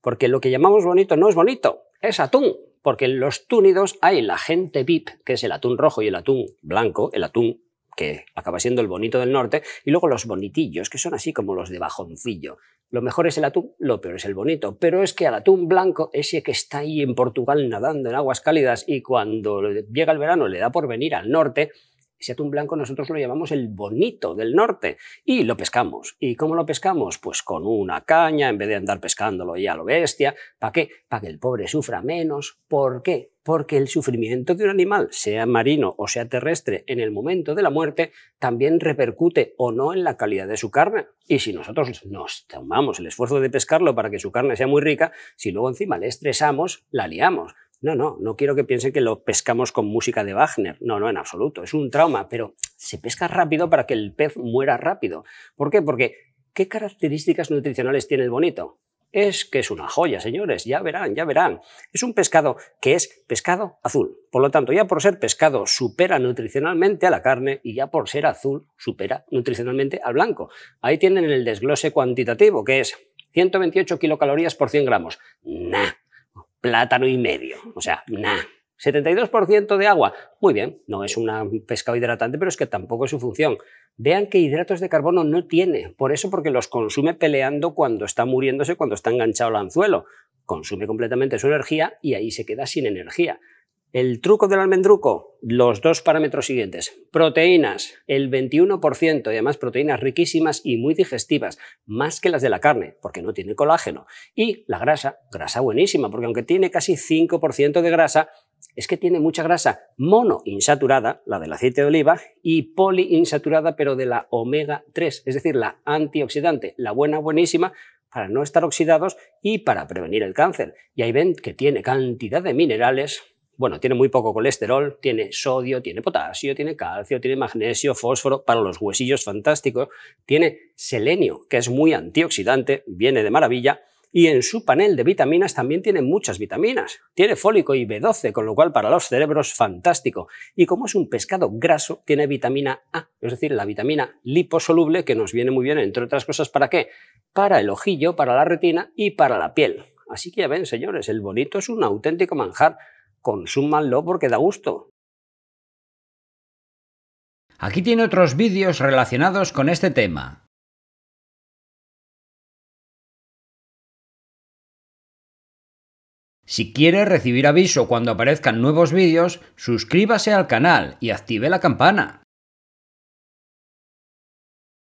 porque lo que llamamos bonito no es bonito, es atún, porque en los túnidos hay la gente VIP, que es el atún rojo y el atún blanco, el atún que acaba siendo el bonito del norte, y luego los bonitillos, que son así como los de bajoncillo. Lo mejor es el atún, lo peor es el bonito, pero es que al atún blanco, ese que está ahí en Portugal nadando en aguas cálidas y cuando llega el verano le da por venir al norte, ese atún blanco nosotros lo llamamos el bonito del norte y lo pescamos. ¿Y cómo lo pescamos? Pues con una caña, en vez de andar pescándolo ya a lo bestia. ¿Para qué? Para que el pobre sufra menos. ¿Por qué? porque el sufrimiento de un animal, sea marino o sea terrestre, en el momento de la muerte, también repercute o no en la calidad de su carne. Y si nosotros nos tomamos el esfuerzo de pescarlo para que su carne sea muy rica, si luego encima le estresamos, la liamos. No, no, no quiero que piensen que lo pescamos con música de Wagner. No, no, en absoluto. Es un trauma, pero se pesca rápido para que el pez muera rápido. ¿Por qué? Porque ¿qué características nutricionales tiene el bonito? Es que es una joya, señores, ya verán, ya verán. Es un pescado que es pescado azul. Por lo tanto, ya por ser pescado supera nutricionalmente a la carne y ya por ser azul supera nutricionalmente al blanco. Ahí tienen el desglose cuantitativo, que es 128 kilocalorías por 100 gramos. Nah, plátano y medio. O sea, nada. 72% de agua. Muy bien, no es un pescado hidratante, pero es que tampoco es su función. Vean que hidratos de carbono no tiene, por eso porque los consume peleando cuando está muriéndose, cuando está enganchado al anzuelo. Consume completamente su energía y ahí se queda sin energía. El truco del almendruco, los dos parámetros siguientes. Proteínas, el 21%, y además proteínas riquísimas y muy digestivas, más que las de la carne, porque no tiene colágeno. Y la grasa, grasa buenísima, porque aunque tiene casi 5% de grasa, es que tiene mucha grasa monoinsaturada, la del aceite de oliva, y poliinsaturada, pero de la omega 3, es decir, la antioxidante, la buena, buenísima, para no estar oxidados y para prevenir el cáncer. Y ahí ven que tiene cantidad de minerales bueno, tiene muy poco colesterol, tiene sodio, tiene potasio, tiene calcio, tiene magnesio, fósforo, para los huesillos fantásticos, tiene selenio, que es muy antioxidante, viene de maravilla, y en su panel de vitaminas también tiene muchas vitaminas. Tiene fólico y B12, con lo cual para los cerebros fantástico. Y como es un pescado graso, tiene vitamina A, es decir, la vitamina liposoluble que nos viene muy bien, entre otras cosas, ¿para qué? Para el ojillo, para la retina y para la piel. Así que ya ven, señores, el bonito es un auténtico manjar consúmanlo porque da gusto. Aquí tiene otros vídeos relacionados con este tema. Si quiere recibir aviso cuando aparezcan nuevos vídeos, suscríbase al canal y active la campana.